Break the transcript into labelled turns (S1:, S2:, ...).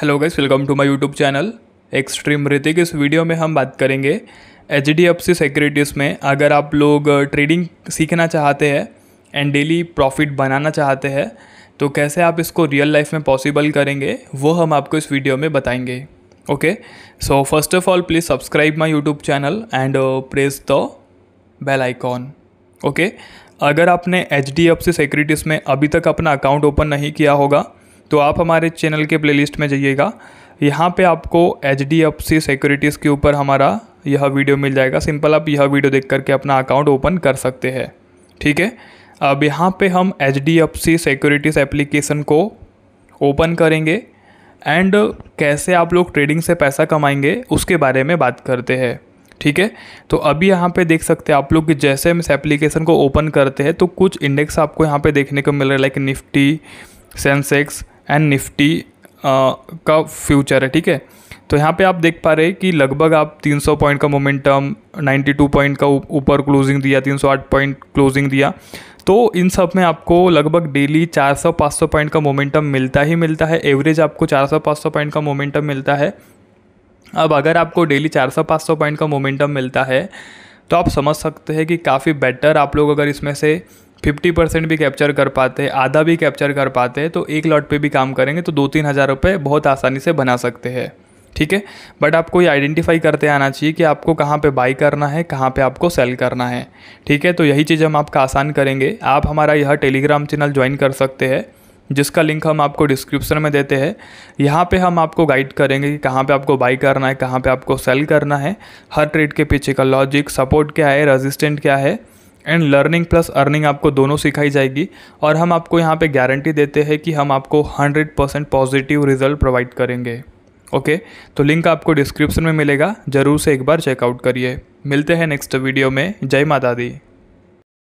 S1: hello guys welcome to my YouTube channel extreme Hrithik इस video में हम बात करेंगे H D F C securities में अगर आप लोग ट्रेडिंग सीखना चाहते हैं एंड डेली प्रॉफिट बनाना चाहते हैं तो कैसे आप इसको रियल लाइफ में पॉसिबल करेंगे वो हम आपको इस वीडियो में बताएंगे okay so first of all please subscribe my YouTube channel and press the bell icon okay अगर आपने H D F C securities में अभी तक अपना अकाउंट ओपन नहीं किया होगा तो आप हमारे चैनल के प्लेलिस्ट में जाइएगा यहाँ पे आपको H D F C securities के ऊपर हमारा यह वीडियो मिल जाएगा सिंपल आप यह वीडियो देख करके अपना अकाउंट ओपन कर सकते हैं ठीक है अब यहाँ पे हम H D F C securities application को ओपन करेंगे एंड कैसे आप लोग ट्रेडिंग से पैसा कमाएंगे उसके बारे में बात करते हैं ठीक है तो अभी यहाँ पे देख सकते हैं आप लोग कि जैसे हम इस एप्लीकेशन को ओपन करते हैं तो कुछ इंडेक्स आपको यहाँ पे देखने को मिल रहा है like Nifty Sensex and Nifty का फ्यूचर है ठीक है तो यहाँ पे आप देख पा रहे हैं कि लगभग आप 300 पॉइंट का मोमेंटम 92 पॉइंट का ऊपर क्लोजिंग दिया 308 पॉइंट क्लोजिंग दिया तो इन सब में आपको लगभग डेली 400-500 पॉइंट का मोमेंटम मिलता ही मिलता है एवरेज आपको 400-500 पॉइंट का मोमेंटम मिलता है अब अगर आपको डेली 400-500 पॉइंट का मोमेंटम मिलता है तो आप समझ सकते हैं कि काफ़ी बेटर आप लोग अगर इसमें से फिफ्टी परसेंट भी कैप्चर कर पाते हैं आधा भी कैप्चर कर पाते हैं तो एक लॉट पे भी काम करेंगे तो दो तीन हज़ार रुपये बहुत आसानी से बना सकते हैं ठीक है बट आपको ये आइडेंटिफाई करते आना चाहिए कि आपको कहाँ पे बाई करना है कहाँ पे आपको सेल करना है ठीक है तो यही चीज़ हम आपका आसान करेंगे आप हमारा यह टेलीग्राम चैनल ज्वाइन कर सकते हैं जिसका लिंक हम आपको डिस्क्रिप्शन में देते हैं यहाँ पे हम आपको गाइड करेंगे कि कहाँ पे आपको बाई करना है कहाँ पे आपको सेल करना है हर ट्रेड के पीछे का लॉजिक सपोर्ट क्या है रेजिस्टेंट क्या है एंड लर्निंग प्लस अर्निंग आपको दोनों सिखाई जाएगी और हम आपको यहाँ पे गारंटी देते हैं कि हम आपको 100 परसेंट पॉजिटिव रिजल्ट प्रोवाइड करेंगे ओके तो लिंक आपको डिस्क्रिप्शन में मिलेगा ज़रूर से एक बार चेकआउट करिए मिलते हैं नेक्स्ट वीडियो में जय माता दी